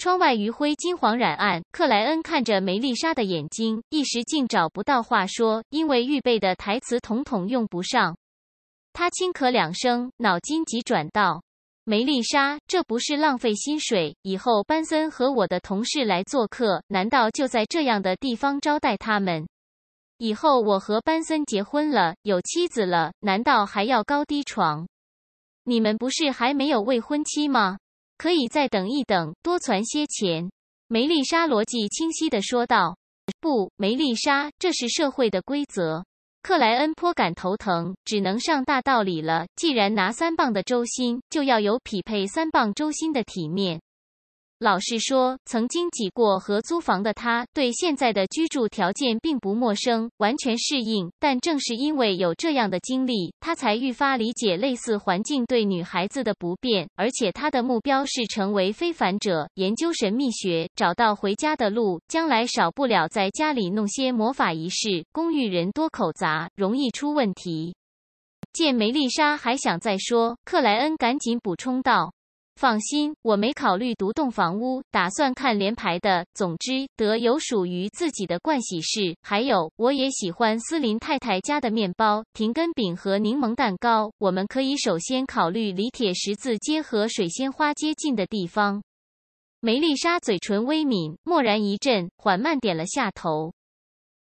窗外余晖金黄染暗，克莱恩看着梅丽莎的眼睛，一时竟找不到话说，因为预备的台词统统用不上。他轻咳两声，脑筋急转道：“梅丽莎，这不是浪费薪水。以后班森和我的同事来做客，难道就在这样的地方招待他们？以后我和班森结婚了，有妻子了，难道还要高低床？你们不是还没有未婚妻吗？”可以再等一等，多存些钱。梅丽莎逻辑清晰地说道：“不，梅丽莎，这是社会的规则。”克莱恩颇感头疼，只能上大道理了。既然拿三磅的周薪，就要有匹配三磅周薪的体面。老实说，曾经挤过合租房的他，对现在的居住条件并不陌生，完全适应。但正是因为有这样的经历，他才愈发理解类似环境对女孩子的不便。而且他的目标是成为非凡者，研究神秘学，找到回家的路。将来少不了在家里弄些魔法仪式。公寓人多口杂，容易出问题。见梅丽莎还想再说，克莱恩赶紧补充道。放心，我没考虑独栋房屋，打算看联排的。总之得有属于自己的盥洗室。还有，我也喜欢斯林太太家的面包、甜根饼和柠檬蛋糕。我们可以首先考虑离铁十字街和水仙花街近的地方。梅丽莎嘴唇微抿，默然一震，缓慢点了下头。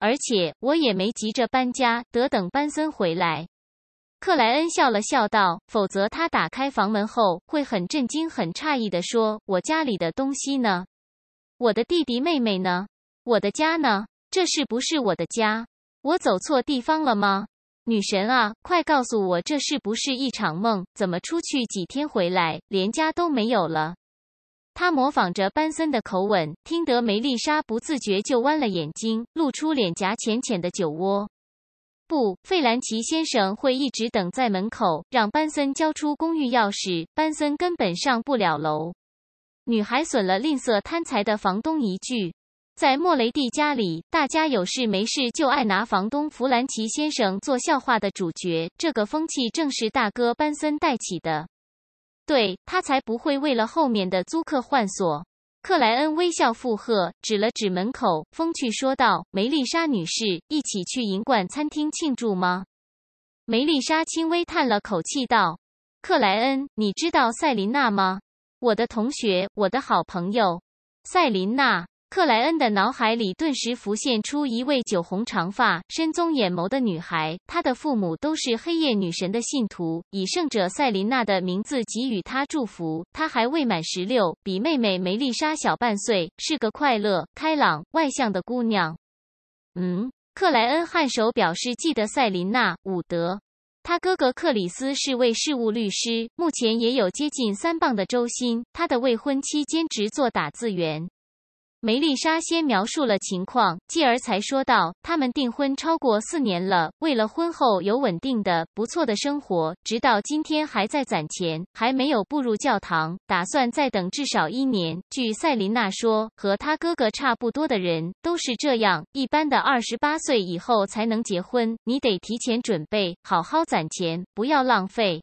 而且我也没急着搬家，得等班森回来。克莱恩笑了笑道：“否则，他打开房门后会很震惊、很诧异地说：我家里的东西呢？我的弟弟妹妹呢？我的家呢？这是不是我的家？我走错地方了吗？女神啊，快告诉我，这是不是一场梦？怎么出去几天回来，连家都没有了？”他模仿着班森的口吻，听得梅丽莎不自觉就弯了眼睛，露出脸颊浅浅的酒窝。不，费兰奇先生会一直等在门口，让班森交出公寓钥匙。班森根本上不了楼。女孩损了吝啬贪财的房东一句：“在莫雷蒂家里，大家有事没事就爱拿房东弗兰奇先生做笑话的主角，这个风气正是大哥班森带起的。”对他才不会为了后面的租客换锁。克莱恩微笑附和，指了指门口，风趣说道：“梅丽莎女士，一起去银冠餐厅庆祝吗？”梅丽莎轻微叹了口气道：“克莱恩，你知道塞琳娜吗？我的同学，我的好朋友，塞琳娜。”克莱恩的脑海里顿时浮现出一位酒红长发、深棕眼眸的女孩。她的父母都是黑夜女神的信徒，以胜者赛琳娜的名字给予她祝福。她还未满十六，比妹妹梅丽莎小半岁，是个快乐、开朗、外向的姑娘。嗯，克莱恩颔首表示记得赛琳娜·伍德。他哥哥克里斯是位事务律师，目前也有接近三磅的周薪。他的未婚妻兼职做打字员。梅丽莎先描述了情况，继而才说道：“他们订婚超过四年了，为了婚后有稳定的、不错的生活，直到今天还在攒钱，还没有步入教堂，打算再等至少一年。”据塞琳娜说，和她哥哥差不多的人都是这样，一般的二十八岁以后才能结婚。你得提前准备，好好攒钱，不要浪费，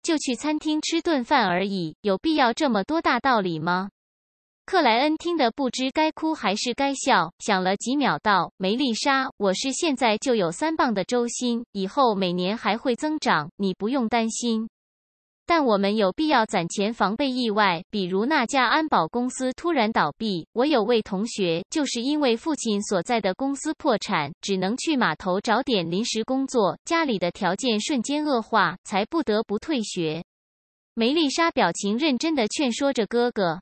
就去餐厅吃顿饭而已，有必要这么多大道理吗？克莱恩听得不知该哭还是该笑，想了几秒，道：“梅丽莎，我是现在就有三磅的周薪，以后每年还会增长，你不用担心。但我们有必要攒钱防备意外，比如那家安保公司突然倒闭。我有位同学，就是因为父亲所在的公司破产，只能去码头找点临时工作，家里的条件瞬间恶化，才不得不退学。”梅丽莎表情认真地劝说着哥哥。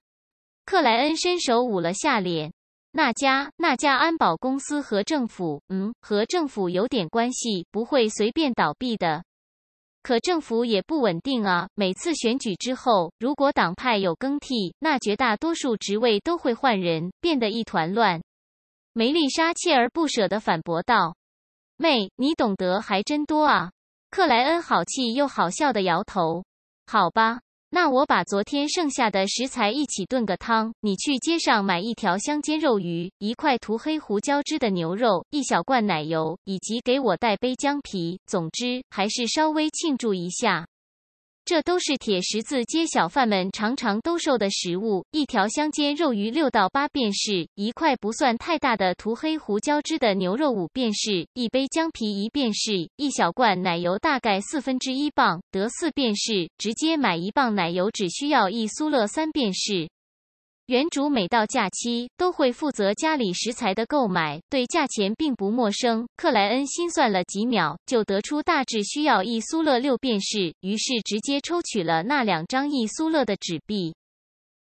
克莱恩伸手捂了下脸，那家那家安保公司和政府，嗯，和政府有点关系，不会随便倒闭的。可政府也不稳定啊，每次选举之后，如果党派有更替，那绝大多数职位都会换人，变得一团乱。梅丽莎锲而不舍地反驳道：“妹，你懂得还真多啊！”克莱恩好气又好笑地摇头：“好吧。”那我把昨天剩下的食材一起炖个汤。你去街上买一条香煎肉鱼，一块涂黑胡椒汁的牛肉，一小罐奶油，以及给我带杯姜啤。总之，还是稍微庆祝一下。这都是铁十字街小贩们常常兜售的食物：一条香煎肉鱼六到八便士，一块不算太大的涂黑胡椒汁的牛肉五便士，一杯姜皮一便士，一小罐奶油大概四分之一磅得四便士，直接买一磅奶油只需要一苏勒三便士。原主每到假期都会负责家里食材的购买，对价钱并不陌生。克莱恩心算了几秒，就得出大致需要一苏勒六便士，于是直接抽取了那两张一苏勒的纸币。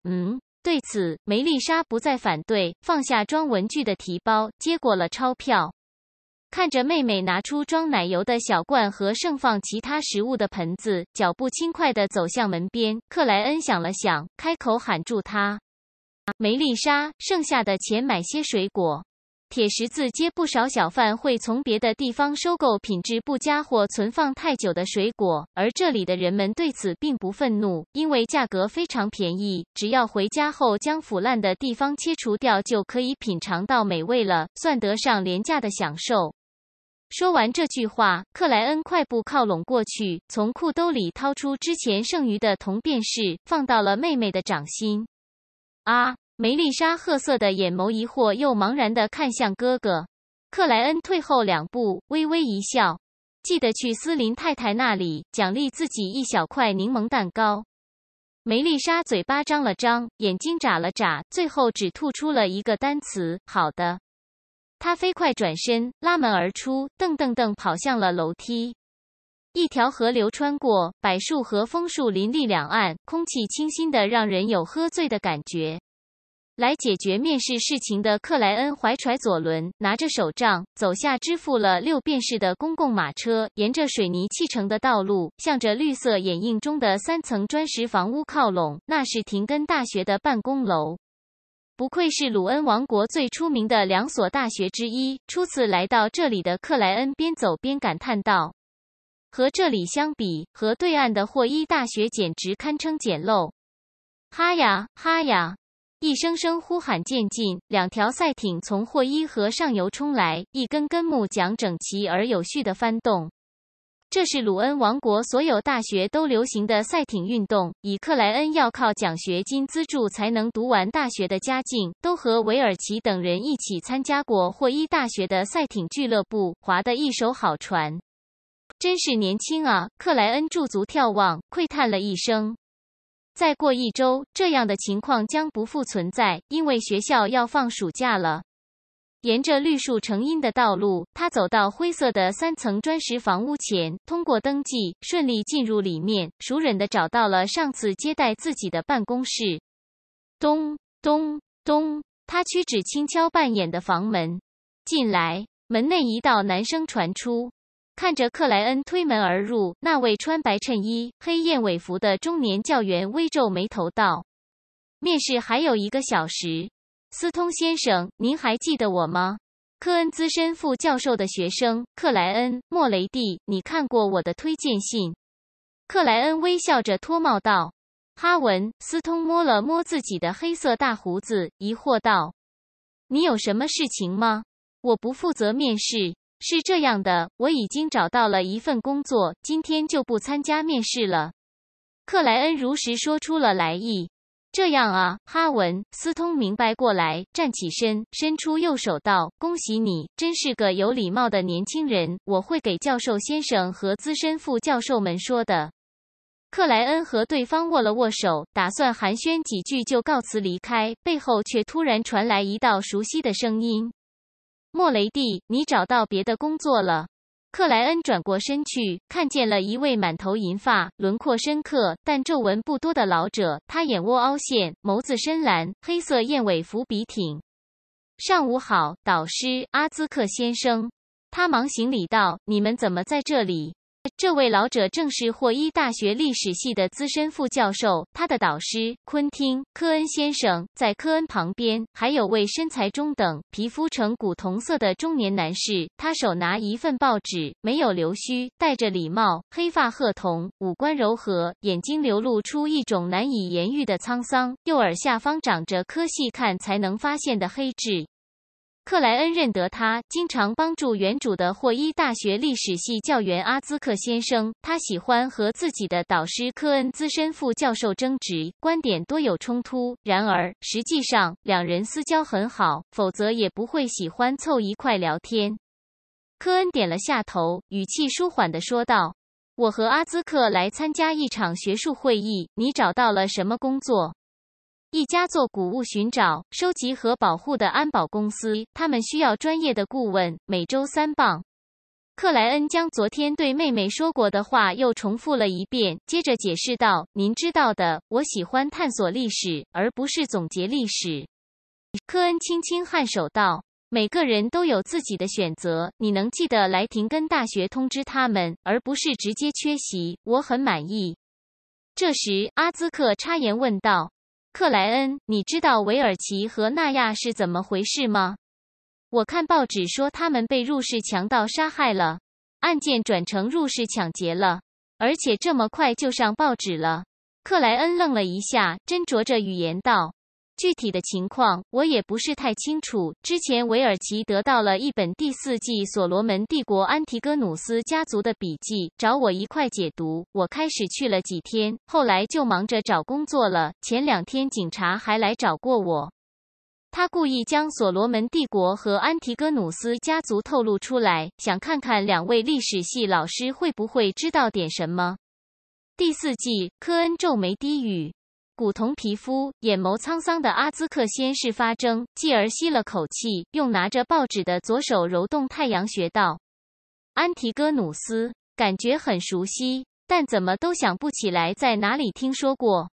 嗯，对此梅丽莎不再反对，放下装文具的提包，接过了钞票。看着妹妹拿出装奶油的小罐和盛放其他食物的盆子，脚步轻快地走向门边。克莱恩想了想，开口喊住她。梅丽莎，剩下的钱买些水果。铁十字街不少小贩会从别的地方收购品质不佳或存放太久的水果，而这里的人们对此并不愤怒，因为价格非常便宜。只要回家后将腐烂的地方切除掉，就可以品尝到美味了，算得上廉价的享受。说完这句话，克莱恩快步靠拢过去，从裤兜里掏出之前剩余的铜便士，放到了妹妹的掌心。啊！梅丽莎褐色的眼眸疑惑又茫然的看向哥哥，克莱恩退后两步，微微一笑，记得去斯林太太那里奖励自己一小块柠檬蛋糕。梅丽莎嘴巴张了张，眼睛眨了眨，最后只吐出了一个单词：“好的。”她飞快转身，拉门而出，噔噔噔跑向了楼梯。一条河流穿过柏树和枫树林立两岸，空气清新的让人有喝醉的感觉。来解决面试事情的克莱恩怀揣左轮，拿着手杖走下支付了六便士的公共马车，沿着水泥砌成的道路，向着绿色掩映中的三层砖石房屋靠拢。那是廷根大学的办公楼，不愧是鲁恩王国最出名的两所大学之一。初次来到这里的克莱恩边走边感叹道：“和这里相比，和对岸的霍伊大学简直堪称简陋。”哈呀，哈呀。一声声呼喊渐近，两条赛艇从霍伊河上游冲来，一根根木桨整齐而有序的翻动。这是鲁恩王国所有大学都流行的赛艇运动。以克莱恩要靠奖学金资助才能读完大学的家境，都和韦尔奇等人一起参加过霍伊大学的赛艇俱乐部，划得一手好船。真是年轻啊！克莱恩驻足眺望，喟叹了一声。再过一周，这样的情况将不复存在，因为学校要放暑假了。沿着绿树成荫的道路，他走到灰色的三层砖石房屋前，通过登记顺利进入里面，熟稔的找到了上次接待自己的办公室。咚咚咚，他屈指轻敲半掩的房门，进来，门内一道男声传出。看着克莱恩推门而入，那位穿白衬衣、黑燕尾服的中年教员微皱眉头道：“面试还有一个小时，斯通先生，您还记得我吗？科恩资深副教授的学生，克莱恩·莫雷蒂，你看过我的推荐信？”克莱恩微笑着脱帽道：“哈文·斯通，摸了摸自己的黑色大胡子，疑惑道：‘你有什么事情吗？我不负责面试。’”是这样的，我已经找到了一份工作，今天就不参加面试了。克莱恩如实说出了来意。这样啊，哈文斯通明白过来，站起身，伸出右手道：“恭喜你，真是个有礼貌的年轻人。”我会给教授先生和资深副教授们说的。克莱恩和对方握了握手，打算寒暄几句就告辞离开，背后却突然传来一道熟悉的声音。莫雷蒂，你找到别的工作了？克莱恩转过身去，看见了一位满头银发、轮廓深刻但皱纹不多的老者。他眼窝凹陷，眸子深蓝，黑色燕尾服笔挺。上午好，导师阿兹克先生。他忙行礼道：“你们怎么在这里？”这位老者正是霍伊大学历史系的资深副教授，他的导师昆汀·科恩先生在科恩旁边还有位身材中等、皮肤呈古铜色的中年男士，他手拿一份报纸，没有留须，戴着礼帽，黑发褐瞳，五官柔和，眼睛流露出一种难以言喻的沧桑，右耳下方长着科细看才能发现的黑痣。克莱恩认得他，经常帮助原主的霍伊大学历史系教员阿兹克先生。他喜欢和自己的导师科恩资深副教授争执，观点多有冲突。然而，实际上两人私交很好，否则也不会喜欢凑一块聊天。科恩点了下头，语气舒缓地说道：“我和阿兹克来参加一场学术会议，你找到了什么工作？”一家做谷物寻找、收集和保护的安保公司，他们需要专业的顾问。每周三磅。克莱恩将昨天对妹妹说过的话又重复了一遍，接着解释道：“您知道的，我喜欢探索历史，而不是总结历史。”科恩轻轻颔首道：“每个人都有自己的选择。你能记得来廷根大学通知他们，而不是直接缺席？我很满意。”这时，阿兹克插言问道。克莱恩，你知道韦尔奇和纳亚是怎么回事吗？我看报纸说他们被入室强盗杀害了，案件转成入室抢劫了，而且这么快就上报纸了。克莱恩愣了一下，斟酌着语言道。具体的情况我也不是太清楚。之前韦尔奇得到了一本第四季《所罗门帝国》安提戈努斯家族的笔记，找我一块解读。我开始去了几天，后来就忙着找工作了。前两天警察还来找过我，他故意将《所罗门帝国》和安提戈努斯家族透露出来，想看看两位历史系老师会不会知道点什么。第四季，科恩皱眉低语。古铜皮肤、眼眸沧桑的阿兹克先是发怔，继而吸了口气，用拿着报纸的左手揉动太阳穴，道：“安提戈努斯，感觉很熟悉，但怎么都想不起来在哪里听说过。”